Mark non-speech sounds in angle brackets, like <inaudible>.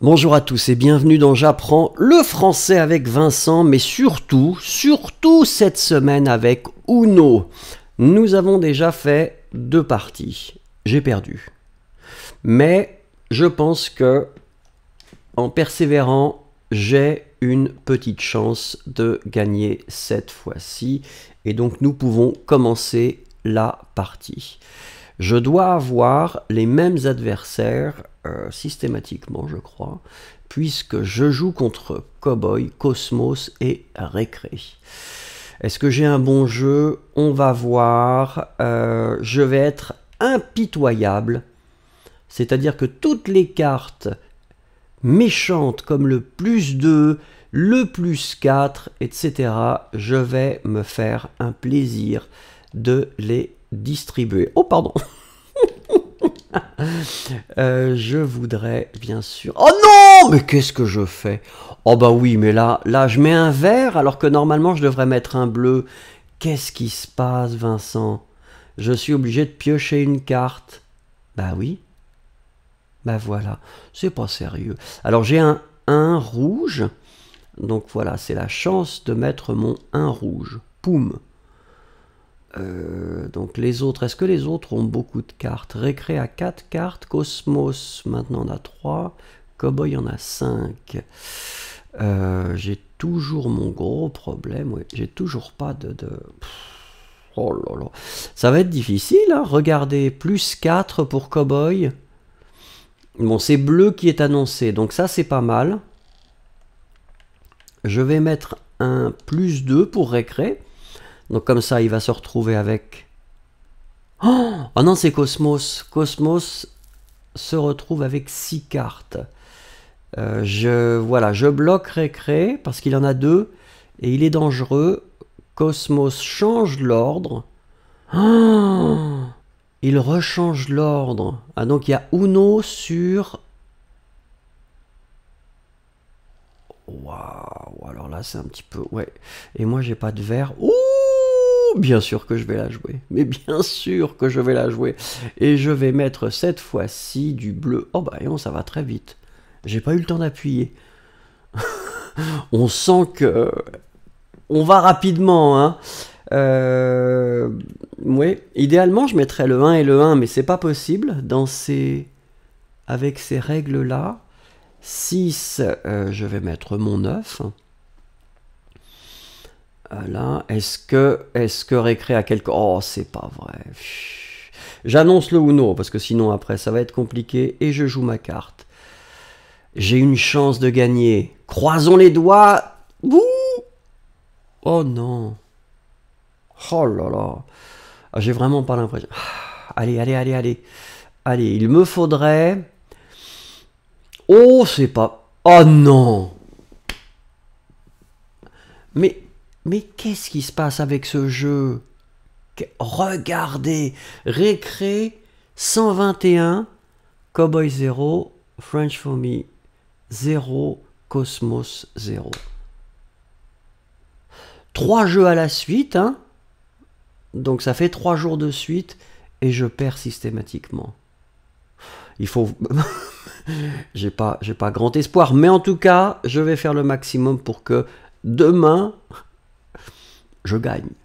Bonjour à tous et bienvenue dans J'apprends le français avec Vincent, mais surtout, surtout cette semaine avec Uno. Nous avons déjà fait deux parties. J'ai perdu. Mais je pense que, en persévérant, j'ai une petite chance de gagner cette fois-ci. Et donc nous pouvons commencer la partie je dois avoir les mêmes adversaires euh, systématiquement, je crois, puisque je joue contre Cowboy, Cosmos et Récré. Est-ce que j'ai un bon jeu On va voir. Euh, je vais être impitoyable. C'est-à-dire que toutes les cartes méchantes comme le plus 2, le plus 4, etc., je vais me faire un plaisir de les distribuer. Oh, pardon. <laughs> Euh, je voudrais bien sûr. Oh non Mais qu'est-ce que je fais Oh bah oui, mais là, là, je mets un vert alors que normalement je devrais mettre un bleu. Qu'est-ce qui se passe, Vincent Je suis obligé de piocher une carte. Bah oui. Bah voilà, c'est pas sérieux. Alors j'ai un 1 rouge. Donc voilà, c'est la chance de mettre mon 1 rouge. Poum euh, donc les autres, est-ce que les autres ont beaucoup de cartes Récré a 4 cartes, Cosmos maintenant on a 3, Cowboy en a 5. Euh, j'ai toujours mon gros problème, j'ai toujours pas de... Oh là là. Ça va être difficile, hein, regardez, plus 4 pour Cowboy. Bon, c'est bleu qui est annoncé, donc ça c'est pas mal. Je vais mettre un plus 2 pour récré. Donc comme ça, il va se retrouver avec... Oh, oh non, c'est Cosmos. Cosmos se retrouve avec 6 cartes. Euh, je, voilà, je bloque Récré parce qu'il en a deux et il est dangereux. Cosmos change l'ordre. Oh, il rechange l'ordre. Ah donc il y a Uno sur... Waouh, alors là c'est un petit peu... Ouais. Et moi j'ai pas de vert. Ouh Oh, bien sûr que je vais la jouer, mais bien sûr que je vais la jouer. Et je vais mettre cette fois-ci du bleu. Oh bah ça va très vite. J'ai pas eu le temps d'appuyer. <laughs> on sent que on va rapidement, hein. Euh, Idéalement, je mettrais le 1 et le 1, mais c'est pas possible dans ces avec ces règles là. 6, euh, je vais mettre mon 9. Voilà. Est-ce que, est-ce que Récré à quelque... Oh, c'est pas vrai. J'annonce le ou non, parce que sinon après ça va être compliqué, et je joue ma carte. J'ai une chance de gagner. Croisons les doigts. Ouh oh non. Oh là là. Ah, j'ai vraiment pas l'impression. Ah, allez, allez, allez, allez. Allez, il me faudrait... Oh, c'est pas... Oh non Mais mais qu'est-ce qui se passe avec ce jeu Regardez, récré 121, Cowboy 0, French for me 0, Cosmos 0. Trois jeux à la suite, hein donc ça fait trois jours de suite et je perds systématiquement. Il faut, <laughs> j'ai pas, j'ai pas grand espoir, mais en tout cas, je vais faire le maximum pour que demain, je gagne.